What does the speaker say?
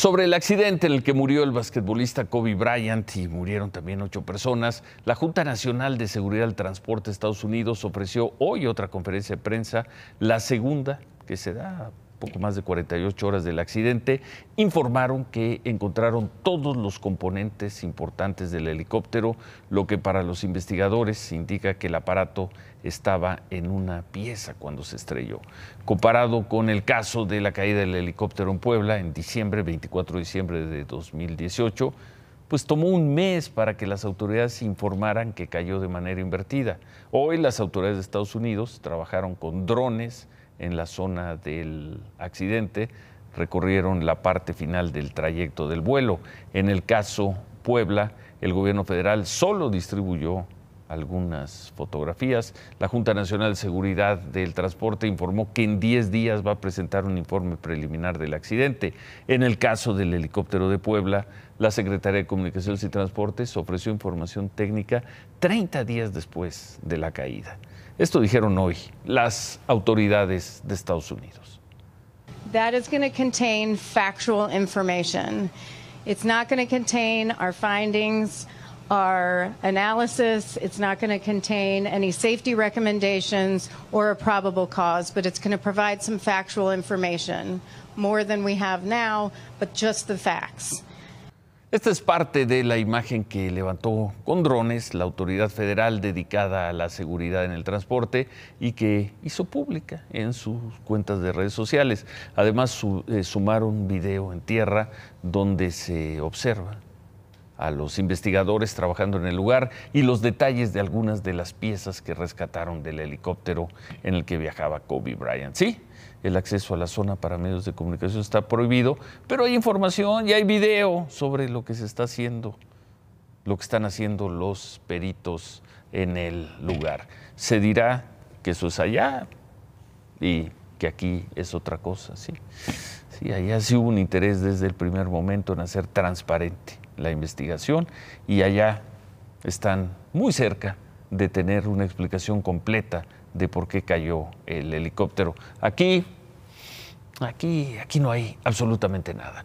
Sobre el accidente en el que murió el basquetbolista Kobe Bryant y murieron también ocho personas, la Junta Nacional de Seguridad del Transporte de Estados Unidos ofreció hoy otra conferencia de prensa, la segunda que se da poco más de 48 horas del accidente, informaron que encontraron todos los componentes importantes del helicóptero, lo que para los investigadores indica que el aparato estaba en una pieza cuando se estrelló. Comparado con el caso de la caída del helicóptero en Puebla en diciembre, 24 de diciembre de 2018, pues tomó un mes para que las autoridades informaran que cayó de manera invertida. Hoy las autoridades de Estados Unidos trabajaron con drones, en la zona del accidente recorrieron la parte final del trayecto del vuelo. En el caso Puebla, el gobierno federal solo distribuyó algunas fotografías. La Junta Nacional de Seguridad del Transporte informó que en 10 días va a presentar un informe preliminar del accidente. En el caso del helicóptero de Puebla, la Secretaría de Comunicaciones y Transportes ofreció información técnica 30 días después de la caída. Esto dijeron hoy las autoridades de Estados Unidos. That is going to contain factual information. It's not going to contain our findings our analysis. It's not going to contain any safety recommendations or a probable cause, but it's going to provide some factual information, more than we have now, but just the facts. Esta es parte de la imagen que levantó con drones la autoridad federal dedicada a la seguridad en el transporte y que hizo pública en sus cuentas de redes sociales. Además, eh, sumaron un video en tierra donde se observa a los investigadores trabajando en el lugar y los detalles de algunas de las piezas que rescataron del helicóptero en el que viajaba Kobe Bryant. Sí, el acceso a la zona para medios de comunicación está prohibido, pero hay información y hay video sobre lo que se está haciendo, lo que están haciendo los peritos en el lugar. Se dirá que eso es allá y que aquí es otra cosa, sí. Sí, allá sí hubo un interés desde el primer momento en hacer transparente la investigación y allá están muy cerca de tener una explicación completa de por qué cayó el helicóptero. Aquí, aquí, aquí no hay absolutamente nada.